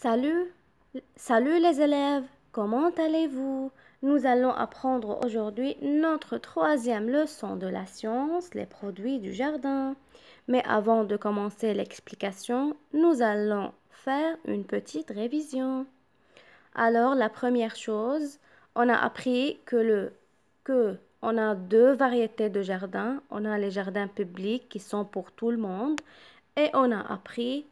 Salut, salut les élèves, comment allez-vous Nous allons apprendre aujourd'hui notre troisième leçon de la science, les produits du jardin. Mais avant de commencer l'explication, nous allons faire une petite révision. Alors la première chose, on a appris que le que on a deux variétés de jardins. On a les jardins publics qui sont pour tout le monde et on a appris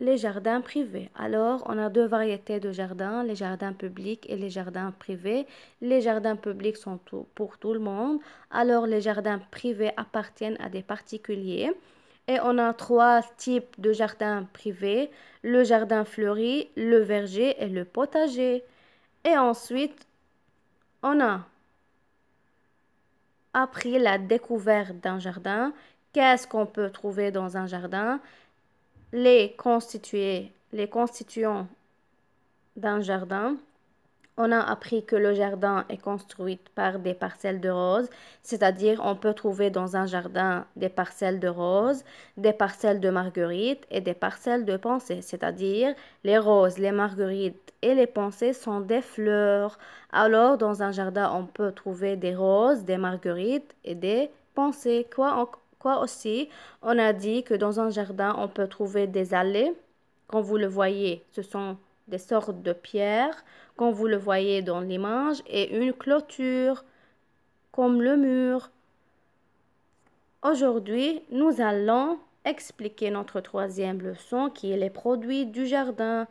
les jardins privés. Alors, on a deux variétés de jardins, les jardins publics et les jardins privés. Les jardins publics sont pour tout le monde. Alors, les jardins privés appartiennent à des particuliers. Et on a trois types de jardins privés, le jardin fleuri, le verger et le potager. Et ensuite, on a appris la découverte d'un jardin, qu'est-ce qu'on peut trouver dans un jardin, les constituer, les constituants d'un jardin, on a appris que le jardin est construit par des parcelles de roses, c'est-à-dire on peut trouver dans un jardin des parcelles de roses, des parcelles de marguerites et des parcelles de pensées, c'est-à-dire les roses, les marguerites et les pensées sont des fleurs. Alors dans un jardin on peut trouver des roses, des marguerites et des pensées. Quoi, Quoi aussi, on a dit que dans un jardin, on peut trouver des allées. Quand vous le voyez, ce sont des sortes de pierres, Quand vous le voyez dans l'image, et une clôture, comme le mur. Aujourd'hui, nous allons expliquer notre troisième leçon qui est les produits du jardin.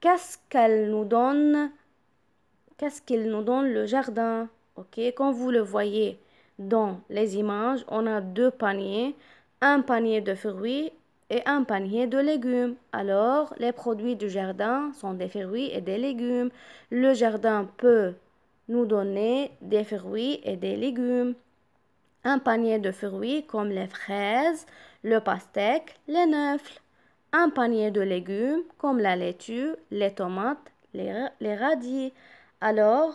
Qu'est-ce qu'elle nous donne Qu'est-ce qu'il nous donne le jardin Ok, quand vous le voyez, dans les images, on a deux paniers, un panier de fruits et un panier de légumes. Alors, les produits du jardin sont des fruits et des légumes. Le jardin peut nous donner des fruits et des légumes. Un panier de fruits comme les fraises, le pastèque, les neufles. Un panier de légumes comme la laitue, les tomates, les radis. Alors,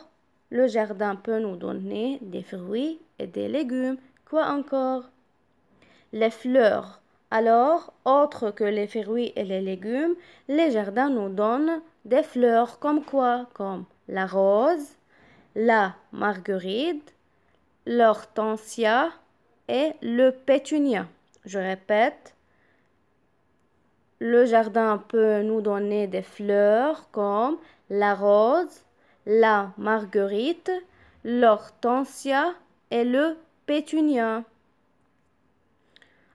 le jardin peut nous donner des fruits et des légumes. Quoi encore Les fleurs. Alors, autre que les fruits et les légumes, les jardins nous donnent des fleurs comme quoi Comme la rose, la marguerite, l'hortensia et le pétunia. Je répète, le jardin peut nous donner des fleurs comme la rose, la marguerite, l'hortensia et le pétunia.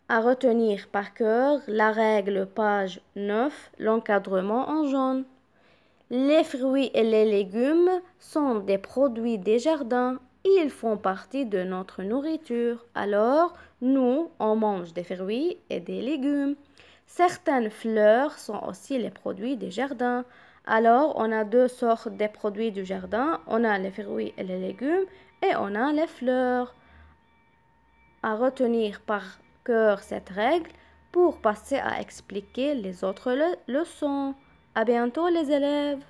À retenir par cœur la règle page 9, l'encadrement en jaune. Les fruits et les légumes sont des produits des jardins. Ils font partie de notre nourriture. Alors, nous, on mange des fruits et des légumes. Certaines fleurs sont aussi les produits des jardins. Alors, on a deux sortes de produits du jardin. On a les fruits et les légumes et on a les fleurs. À retenir par cœur cette règle pour passer à expliquer les autres leçons. À bientôt les élèves.